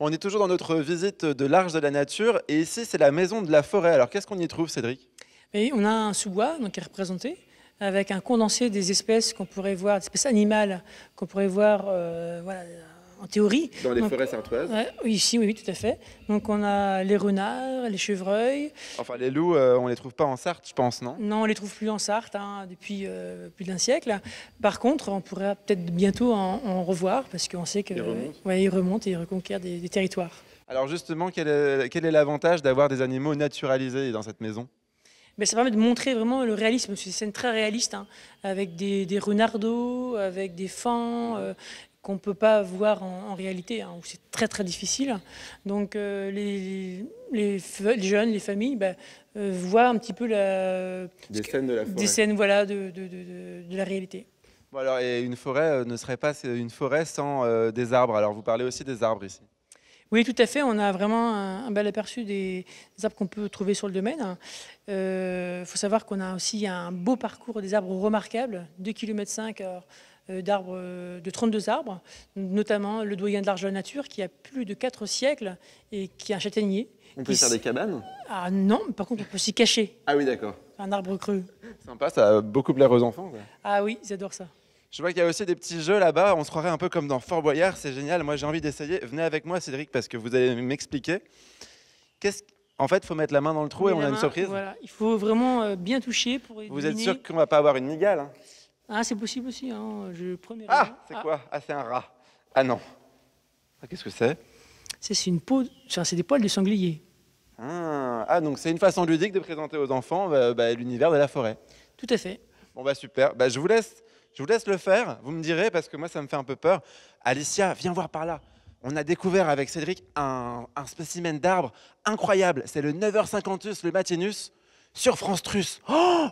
On est toujours dans notre visite de l'Arche de la Nature et ici c'est la maison de la forêt. Alors qu'est-ce qu'on y trouve Cédric eh On a un sous-bois qui est représenté avec un condensé des espèces qu'on pourrait voir, des espèces animales qu'on pourrait voir euh, en théorie. Dans les forêts sartoises ouais, Ici, oui, tout à fait. Donc on a les renards, les chevreuils. Enfin, les loups, euh, on ne les trouve pas en Sarthe, je pense, non Non, on ne les trouve plus en Sarthe hein, depuis euh, plus d'un siècle. Par contre, on pourrait peut-être bientôt en, revoir parce qu'on sait qu'ils remontent. remontent et ils reconquièrent des, territoires. Alors justement, quel est l'avantage d'avoir des animaux naturalisés dans cette maison mais ben, ça permet de montrer vraiment le réalisme, c'est une scène très réaliste, hein, avec des, des avec des fans, euh, qu'on ne peut pas voir en, réalité, hein, où c'est très très difficile. Donc euh, les, jeunes, les familles bah, euh, voient un petit peu la, des, scènes de la forêt. des scènes voilà, de, de, la réalité. Bon, alors, et une forêt euh, ne serait pas une forêt sans des arbres. Alors vous parlez aussi des arbres ici. Oui, tout à fait. On a vraiment un, bel aperçu des, arbres qu'on peut trouver sur le domaine. Il faut savoir qu'on a aussi un beau parcours des arbres remarquables, 2,5 km. Alors, euh, d'arbres, euh, de 32 arbres, notamment le doyen de l'arche de la nature qui a plus de 4 siècles et qui est un châtaignier. On peut faire des cabanes Ah non, mais par contre on peut s'y cacher. Ah oui, d'accord. Un arbre creux. Sympa, ça a beaucoup plaire aux enfants. Ah oui, ils adorent ça. Je vois qu'il y a aussi des petits jeux là-bas, on se croirait un peu comme dans Fort Boyard, c'est génial, moi j'ai envie d'essayer. Venez avec moi Cédric parce que vous allez m'expliquer. Qu'est-ce en fait, il faut mettre la main dans le trou et on a une surprise. Voilà, il faut vraiment euh, bien toucher pour. Vous êtes sûr qu'on va pas avoir une migale hein ah, c'est possible aussi. Hein. Je prenais ah, c'est ah. quoi Ah, c'est un rat. Ah non. Ah, qu'est-ce que c'est C'est une peau, c'est des poils de sanglier. Ah, ah donc c'est une façon ludique de présenter aux enfants bah, bah, l'univers de la forêt. Tout à fait. Bon, bah super. Bah, je, vous laisse, je vous laisse le faire. Vous me direz, parce que moi, ça me fait un peu peur. Alicia, viens voir par là. On a découvert avec Cédric un, spécimen d'arbre incroyable. C'est le 9h50 le Matinus, sur France Truss. Oh